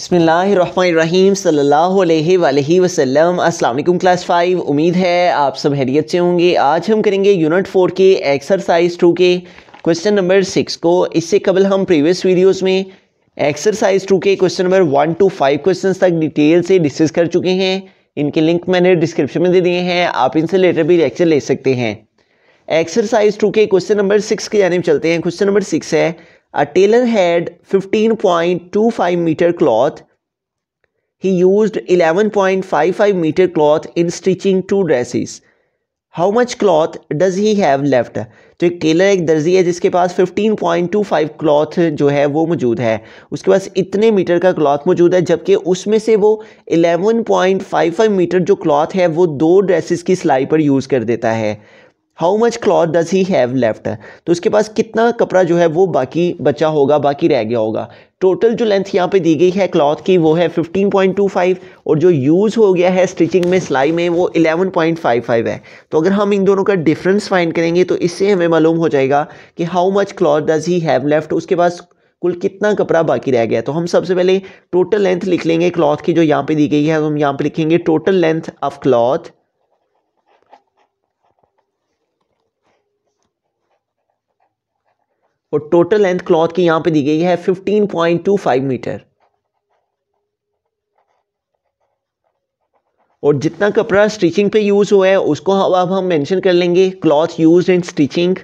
बसमीम सल्लल्लाहु अलैहि क्लास फाइव उम्मीद है आप सब हैरियत से होंगे आज हम करेंगे यूनिट फोर के एक्सरसाइज टू के क्वेश्चन नंबर सिक्स को इससे कबल हम प्रीवियस वीडियोस में एक्सरसाइज टू के question number one to five question तक डिटेल से डिस्कस कर चुके हैं इनके लिंक मैंने डिस्क्रिप्शन में दे दिए हैं आप इनसे लेटर भी लेक्चर ले सकते हैं एक्सरसाइज टू के क्वेश्चन नंबर सिक्स की जानब चलते हैं क्वेश्चन नंबर सिक्स है A tailor had 15.25 meter cloth. He used 11.55 meter cloth in stitching two dresses. How much cloth does he have left? तो एक टेलर एक दर्जी है जिसके पास 15.25 क्लॉथ जो है वो मौजूद है उसके पास इतने मीटर का क्लॉथ मौजूद है जबकि उसमें से वो 11.55 मीटर जो क्लॉथ है वो दो ड्रेसेस की सिलाई पर यूज़ कर देता है how much cloth does he have left है तो उसके पास कितना कपड़ा जो है वो बाकी बचा होगा बाकी रह गया होगा टोटल जो लेंथ यहाँ पे दी गई है क्लॉथ की वो है 15.25 और जो यूज़ हो गया है स्टिचिंग में सिलाई में वो 11.55 है तो अगर हम इन दोनों का डिफरेंस फाइंड करेंगे तो इससे हमें मालूम हो जाएगा कि how much cloth does he have left उसके पास कुल कितना कपड़ा बाकी रह गया तो हम सबसे पहले टोटल लेंथ लिख लेंगे क्लॉथ की जो यहाँ पे दी गई है हम यहाँ पे लिखेंगे टोटल लेंथ ऑफ क्लॉथ और टोटल लेंथ क्लॉथ की यहां पे दी गई है 15.25 मीटर और जितना कपड़ा स्टिचिंग पे यूज़ हुआ है उसको अब हाँ हम मेंशन कर लेंगे cloth use in stitching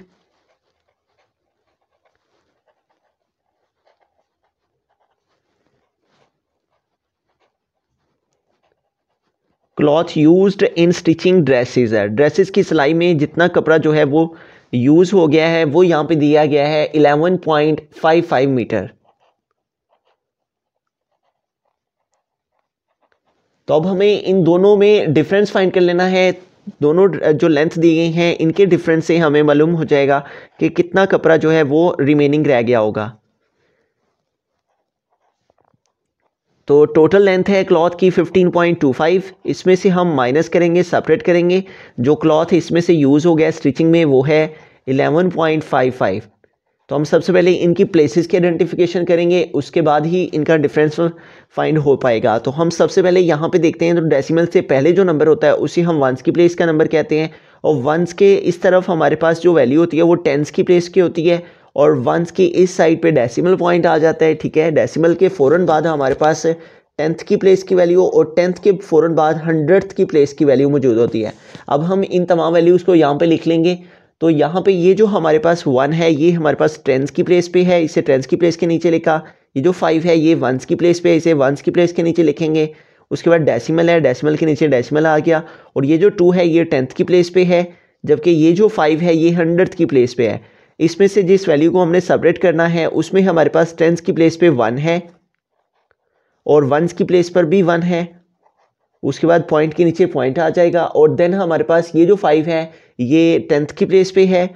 cloth used in stitching dresses है ड्रेसेस की सिलाई में जितना कपड़ा जो है वो यूज हो गया है वो यहां पे दिया गया है 11.55 मीटर तो अब हमें इन दोनों में डिफरेंस फाइंड कर लेना है दोनों जो लेंथ दी गई हैं इनके डिफरेंस से हमें मालूम हो जाएगा कि कितना कपड़ा जो है वो रिमेनिंग रह गया होगा तो टोटल लेंथ है क्लॉथ की 15.25 इसमें से हम माइनस करेंगे सेपरेट करेंगे जो क्लॉथ इसमें से यूज़ हो गया स्टिचिंग में वो है 11.55 तो हम सबसे पहले इनकी प्लेसेस की आइडेंटिफिकेशन करेंगे उसके बाद ही इनका डिफरेंस फाइंड हो पाएगा तो हम सबसे पहले यहाँ पे देखते हैं तो डेसिमल से पहले जो नंबर होता है उसे हम वंस की प्लेस का नंबर कहते हैं और वंस के इस तरफ हमारे पास जो वैल्यू होती है वो टेंस की प्लेस की होती है और वंस की इस साइड पे डेसिमल पॉइंट आ जाता है ठीक है डेसिमल के फ़ौरन बाद हमारे पास टेंथ की प्लेस की वैल्यू और टेंथ के फौरन बाद हंड्रेड की प्लेस की वैल्यू मौजूद होती है अब हम इन तमाम वैल्यूज़ को यहाँ पर लिख लेंगे तो यहाँ पे ये जो हमारे पास वन है ये हमारे पास टेंथ की प्लेस पे है इसे टेंथ की प्लेस के नीचे लिखा ये जो फाइव है ये वंस की प्लेस पे इसे वंस की प्लेस के नीचे लिखेंगे उसके बाद डेसिमल है डेसिमल के नीचे डेसिमल आ गया और ये जो टू है ये टेंथ की प्लेस पे है जबकि ये जो फाइव है ये हंड्रेड की प्लेस पे है इसमें से जिस वैल्यू को हमने सेपरेट करना है उसमें हमारे पास टेंस की प्लेस पे वन है और वंस की प्लेस पर भी वन है उसके बाद पॉइंट के नीचे पॉइंट आ जाएगा और देन हमारे पास ये जो फाइव है ये टेंथ की प्लेस पे है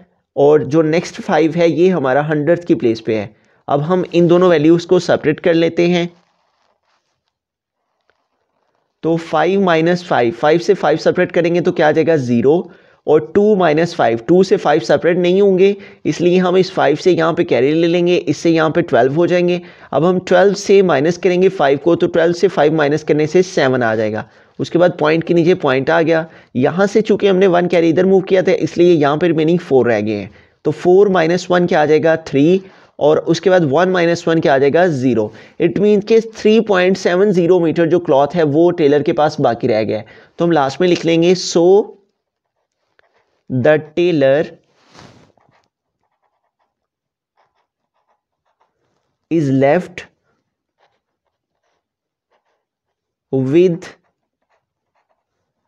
और जो नेक्स्ट फाइव है ये हमारा हंड्रेड की प्लेस पे है अब हम इन दोनों वैल्यूज़ को सेपरेट कर लेते हैं तो फाइव माइनस फाइव फाइव से फाइव सेपरेट करेंगे तो क्या आ जाएगा ज़ीरो और टू माइनस फाइव टू से फाइव सेपरेट नहीं होंगे इसलिए हम इस फाइव से यहाँ पे कैरी ले लेंगे इससे यहाँ पे ट्वेल्व हो जाएंगे अब हम ट्वेल्व से माइनस करेंगे फाइव को तो ट्वेल्व से फाइव माइनस करने से सेवन आ जाएगा उसके बाद पॉइंट के नीचे पॉइंट आ गया यहाँ से चूँकि हमने वन कैरी इधर मूव किया था इसलिए यहाँ पर रिमेनिंग फोर रह गए हैं तो फोर माइनस वन क्या आ जाएगा थ्री और उसके बाद वन माइनस वन क्या आ जाएगा ज़ीरो इट मीन के three point seven zero meter जो क्लॉथ है वो टेलर के पास बाकी रह गया है तो हम लास्ट में लिख लेंगे so the tailor is left with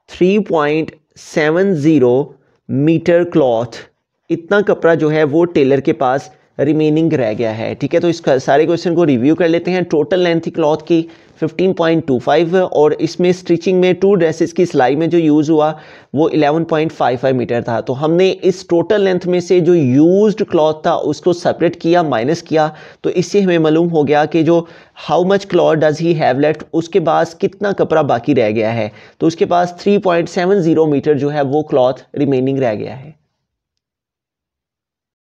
three point seven zero meter cloth इतना कपड़ा जो है वो टेलर के पास रिमेनिंग रह गया है ठीक है तो इस सारे क्वेश्चन को रिव्यू कर लेते हैं टोटल लेंथ क्लॉथ की 15.25 और इसमें स्टिचिंग में टू ड्रेसेस की सिलाई में जो यूज़ हुआ वो 11.55 मीटर था तो हमने इस टोटल लेंथ में से जो यूज्ड क्लॉथ था उसको सेपरेट किया माइनस किया तो इससे हमें मालूम हो गया कि जो how much cloth does he have left उसके पास कितना कपड़ा बाकी रह गया है तो उसके पास 3.70 मीटर जो है वो क्लॉथ रिमेनिंग रह गया है